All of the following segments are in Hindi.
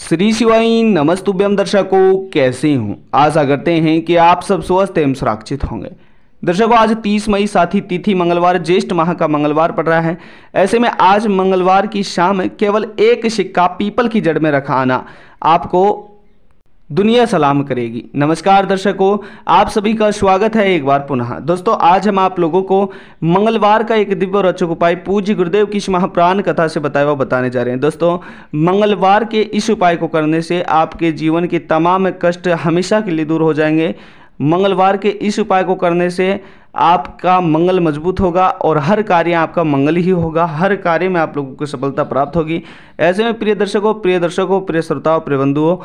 श्री शिवाई नमस्तुभ्यम दर्शकों कैसे हूँ आशा करते हैं कि आप सब स्वस्थ एवं सुरक्षित होंगे दर्शकों आज 30 मई साथ ही तिथि मंगलवार ज्येष्ठ माह का मंगलवार पड़ रहा है ऐसे में आज मंगलवार की शाम केवल एक सिक्का पीपल की जड़ में रखा आना आपको दुनिया सलाम करेगी नमस्कार दर्शकों आप सभी का स्वागत है एक बार पुनः दोस्तों आज हम आप लोगों को मंगलवार का एक दिव्य और अचूक उपाय पूज्य गुरुदेव की इस महाप्राण कथा से बताया हुआ बताने जा रहे हैं दोस्तों मंगलवार के इस उपाय को करने से आपके जीवन के तमाम कष्ट हमेशा के लिए दूर हो जाएंगे मंगलवार के इस उपाय को करने से आपका मंगल मजबूत होगा और हर कार्य आपका मंगल ही होगा हर कार्य में आप लोगों को सफलता प्राप्त होगी ऐसे में प्रिय दर्शकों प्रिय दर्शकों प्रिय श्रोताओं प्रिय बंधुओं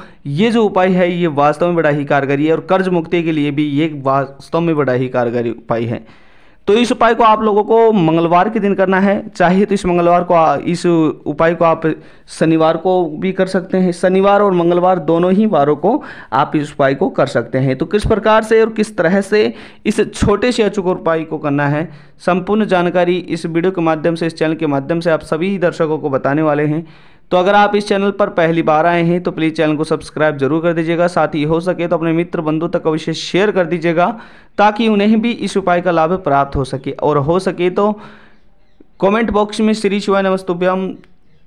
ये जो उपाय है ये वास्तव में बड़ा ही कारगरी है और कर्ज मुक्ति के लिए भी ये वास्तव में बड़ा ही कारगरी उपाय है तो इस उपाय को आप लोगों को मंगलवार के दिन करना है चाहे तो इस मंगलवार को इस उपाय को आप शनिवार को भी कर सकते हैं शनिवार और मंगलवार दोनों ही वारों को आप इस उपाय को कर सकते हैं तो किस प्रकार से और किस तरह से इस छोटे से अचूक उपाय को करना है संपूर्ण जानकारी इस वीडियो के माध्यम से इस चैनल के माध्यम से आप सभी दर्शकों को बताने वाले हैं तो अगर आप इस चैनल पर पहली बार आए हैं तो प्लीज़ चैनल को सब्सक्राइब जरूर कर दीजिएगा साथ ही हो सके तो अपने मित्र बंधु तक अवश्य शेयर कर दीजिएगा ताकि उन्हें भी इस उपाय का लाभ प्राप्त हो सके और हो सके तो कमेंट बॉक्स में श्री शिवाय नमस्तुभ्यम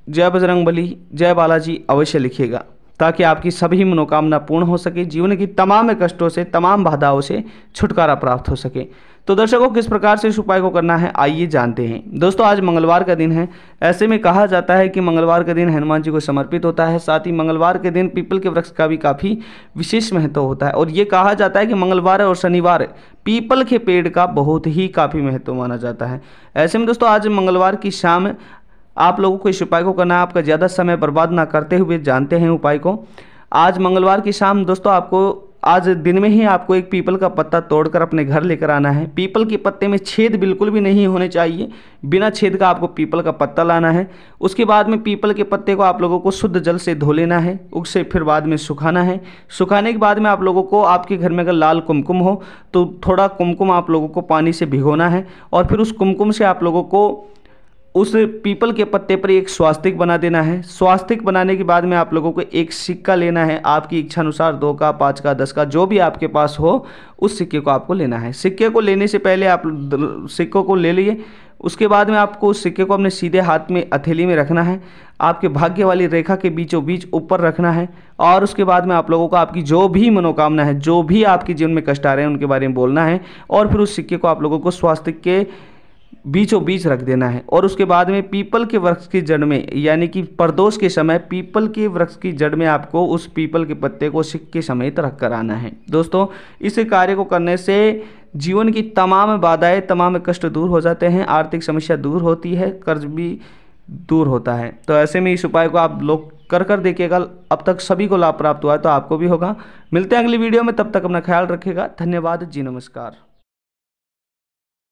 जय बजरंग बली जय बालाजी अवश्य लिखिएगा ताकि आपकी सभी मनोकामना पूर्ण हो सके जीवन की तमाम कष्टों से तमाम बाधाओं से छुटकारा प्राप्त हो सके तो दर्शकों किस प्रकार से इस उपाय को करना है आइए जानते हैं दोस्तों आज मंगलवार का दिन है ऐसे में कहा जाता है कि मंगलवार का दिन हनुमान जी को समर्पित होता है साथ ही मंगलवार के दिन पीपल के वृक्ष का भी काफ़ी विशेष महत्व होता है और ये कहा जाता है कि मंगलवार और शनिवार पीपल के पेड़ का बहुत ही काफ़ी महत्व माना जाता है ऐसे में दोस्तों आज मंगलवार की शाम आप लोगों को इस उपाय को करना है आपका ज़्यादा समय बर्बाद ना करते हुए जानते हैं उपाय को आज मंगलवार की शाम दोस्तों आपको आज दिन में ही आपको एक पीपल का पत्ता तोड़कर अपने घर लेकर आना है पीपल के पत्ते में छेद बिल्कुल भी नहीं होने चाहिए बिना छेद का आपको पीपल का पत्ता लाना है उसके बाद में पीपल के पत्ते को आप लोगों को शुद्ध जल से धो लेना है उससे फिर बाद में सुखाना है सुखाने के बाद में आप लोगों को आपके घर में अगर लाल कुमकुम हो तो थोड़ा कुमकुम आप लोगों को पानी से भिगोना है और फिर उस कुमकुम से आप लोगों को उस पीपल के पत्ते पर एक स्वास्तिक बना देना है स्वास्तिक बनाने के बाद में आप लोगों को एक सिक्का लेना है आपकी इच्छा अनुसार दो का पाँच का दस का जो भी आपके पास हो उस सिक्के को आपको लेना है सिक्के को लेने से पहले आप सिक्कों को ले लिए उसके बाद में आपको उस सिक्के को अपने सीधे हाथ में हथेली में रखना है आपके भाग्य वाली रेखा के बीचों बीच ऊपर रखना है और उसके बाद में आप लोगों को आपकी जो भी मनोकामना है जो भी आपके जीवन में कष्ट आ रहे हैं उनके बारे में बोलना है और फिर उस सिक्के को आप लोगों को स्वास्थ्य के बीचों बीच रख देना है और उसके बाद में पीपल के वृक्ष की जड़ में यानी कि प्रदोष के समय पीपल के वृक्ष की जड़ में आपको उस पीपल के पत्ते को सिक्के समेत रख कर आना है दोस्तों इस कार्य को करने से जीवन की तमाम बाधाएं तमाम कष्ट दूर हो जाते हैं आर्थिक समस्या दूर होती है कर्ज भी दूर होता है तो ऐसे में इस उपाय को आप लोग कर कर देखिएगा अब तक सभी को लाभ प्राप्त हुआ है तो आपको भी होगा मिलते हैं अगली वीडियो में तब तक अपना ख्याल रखिएगा धन्यवाद जी नमस्कार